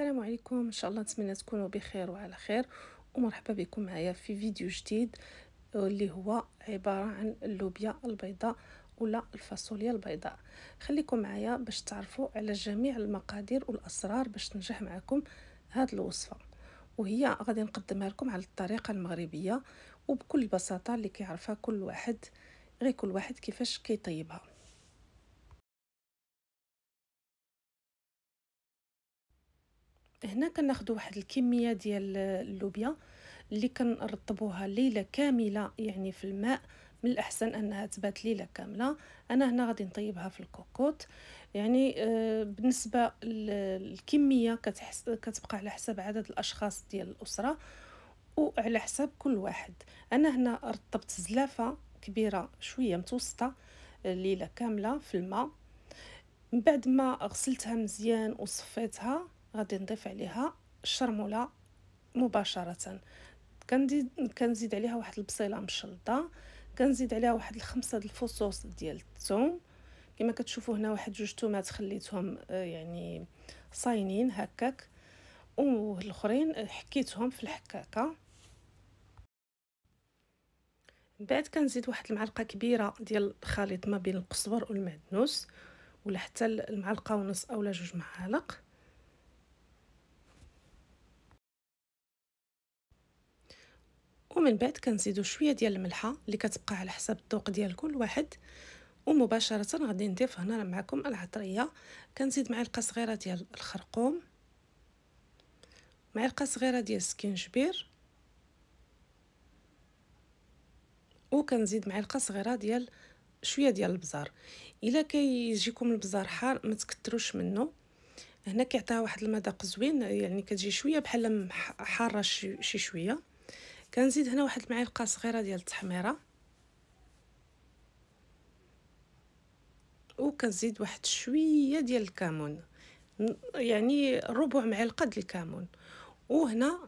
السلام عليكم ان شاء الله نتمنى تكونوا بخير وعلى خير ومرحبا بكم معايا في فيديو جديد اللي هو عبارة عن اللوبيا البيضاء ولا الفاصوليا البيضاء خليكم معايا باش تعرفوا على جميع المقادير والاسرار باش تنجح معكم هاد الوصفه وهي غادي نقدمها لكم على الطريقه المغربيه وبكل بساطه اللي كيعرفها كل واحد غير كل واحد كيفاش كيطيبها هنا كناخدو واحد الكميه ديال اللوبيا اللي كنرطبوها ليله كامله يعني في الماء من الاحسن انها تبات ليله كامله انا هنا غادي نطيبها في الكوكوط يعني آه، بالنسبه للكميه كتحس كتبقى على حسب عدد الاشخاص ديال الاسره وعلى حساب كل واحد انا هنا رطبت زلافه كبيره شويه متوسطه آه، ليله كامله في الماء من بعد ما غسلتها مزيان وصفيتها غادي نضيف عليها الشرموله مباشره كنزيد عليها واحد البصيله مشلطه كنزيد عليها واحد الخمسه د الفصوص ديال الثوم كما كتشوفوا هنا واحد جوج تومات خليتهم آه، يعني صاينين هكاك والاخرين حكيتهم في الحكاكه من بعد كنزيد واحد المعلقه كبيره ديال الخليط ما بين القزبر والمعدنوس ولا حتى المعلقه ونص اولا جوج معالق ومن بعد كنزيدو شويه ديال الملحه اللي كتبقى على حسب الذوق ديال كل واحد ومباشره غادي نضيف هنا معكم العطريه كنزيد معلقه صغيره ديال الخرقوم معلقه صغيره ديال السكينجبير وكنزيد معلقه صغيره ديال شويه ديال البزار الا كيجيكم البزار حار ما تكثروش منه هنا كيعطيها واحد المذاق زوين يعني كتجي شويه بحال حاره شي شويه كنزيد هنا واحد المعلقه صغيره ديال التحميره وكنزيد واحد شويه ديال الكمون يعني ربع معلقه ديال الكمون وهنا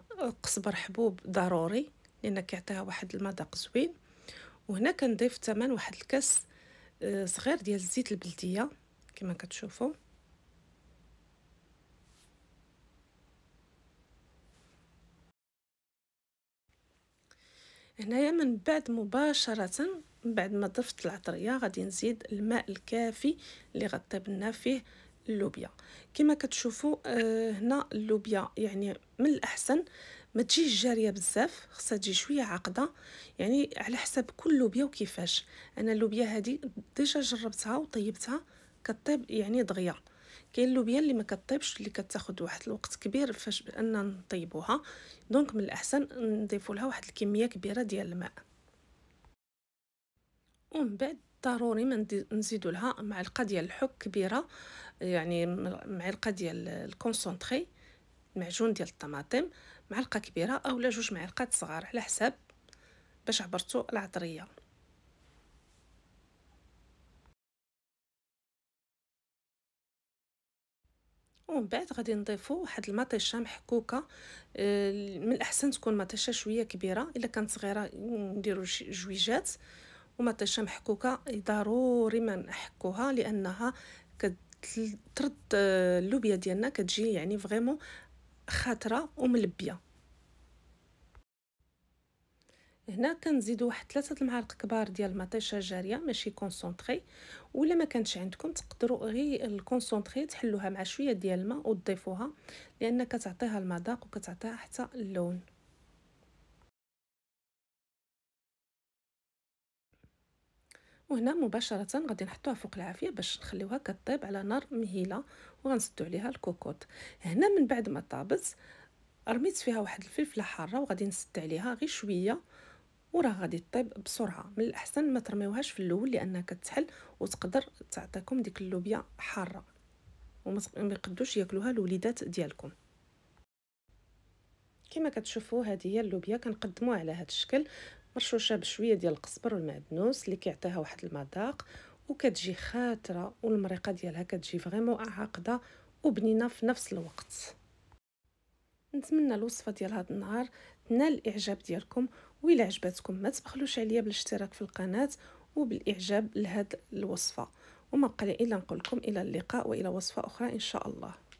قزبر حبوب ضروري لان كيعطيها واحد المذاق زوين وهنا كنضيف ثمن واحد الكاس آه، صغير ديال الزيت البلديه كما كتشوفوا هنايا من بعد مباشره من بعد ما ضفت العطريه غادي نزيد الماء الكافي اللي غطبنا لنا فيه اللوبيا كما كتشوفوا آه هنا اللوبيا يعني من الاحسن ما تجيش جاريه بزاف خصها تجي شويه عقده يعني على حسب كل لوبيا وكيفاش انا اللوبيا هذه ديجا جربتها وطيبتها كطيب يعني دغيا كاين اللوبيا اللي ما كطيبش اللي كتاخد واحد الوقت كبير فاش بان نطيبوها دونك من الاحسن نضيفوا لها واحد الكميه كبيره ديال الماء ومن بعد ضروري ما نزيدو لها معلقه ديال الحك كبيره يعني معلقه ديال الكونسونطري معجون ديال الطماطم معلقه كبيره اولا جوج معلقات صغار على حساب باش عبرتو العطريه ومن بعد غادي نضيفو واحد المطيشه محكوكه آه، من الاحسن تكون مطيشه شويه كبيره الا كانت صغيره نديرو جويجات ومطيشه محكوكه ضروري ما نحكوها لانها كترد آه، اللوبيا ديالنا كتجي يعني فريمون خاطره وملبيه هنا كنزيدو واحد ثلاثه المعالق كبار ديال المطيشه جاريه ماشي كونسونطري ولا ما كانتش عندكم تقدروا غير الكونسونطري تحلوها مع شويه ديال الماء وتضيفوها لان كتعطيها المذاق وكتعطيها حتى اللون وهنا مباشره غادي نحطوها فوق العافيه باش نخليوها كطيب على نار مهيله وغنسدو عليها الكوكوط هنا من بعد ما طابت رميت فيها واحد الفلفله حاره وغادي نسد عليها غير شويه وراه غادي طيب بسرعه من الاحسن ما ترميوهاش في اللول لانها كتحل وتقدر تعطيكم ديك اللوبيا حاره وما يقدوش ياكلوها الوليدات ديالكم كما كتشوفوا هذه هي اللوبيا كنقدموها على هذا الشكل مرشوشه بشويه ديال القزبر والمعدنوس اللي كيعطيها واحد المذاق وكتجي خاتره والمريقه ديالها كتجي فريمون عاقده وبنينه في نفس الوقت نتمنى الوصفه ديال هذا النهار تنال الاعجاب ديالكم وإلا عجبتكم ما تبخلوش عليا بالاشتراك في القناة وبالإعجاب لهاد الوصفة وما بقى إلا إلا نقولكم إلى اللقاء وإلى وصفة أخرى إن شاء الله